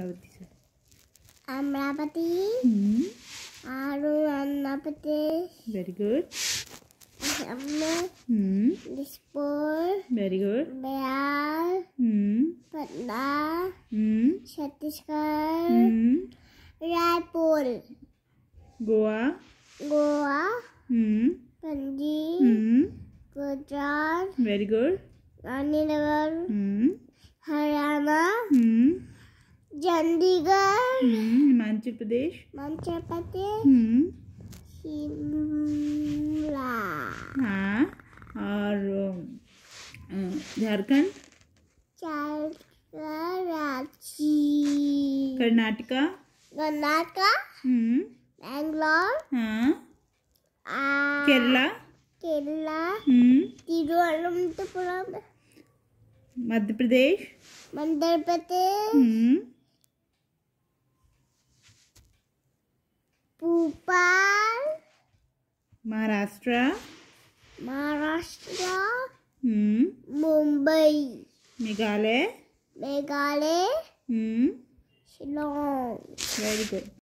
अमरावती से अमरावती हम्म। आरो अमरावती वेरी गुड हम्म। दिसपुर वेरी गुड बिहार हम्म। पटना छत्तीसगढ़ रायपुर गोवा गोवा पणजी गुजरात वेरी गुड गांधीनगर चंडीगढ़ हम्म, हिमाचल प्रदेश हिमाचल प्रदेश हम्म। शिमला हाँ और झारखंड रांची कर्नाटका कर्नाटका हम्म। बैंगलोर हाँ केरला केरला तिरुवनंतपुरम मध्य प्रदेश मध्य प्रदेश भोपाल महाराष्ट्र महाराष्ट्र मुंबई मेघालय मेघालय हम्म शिलोंग वेरी गुड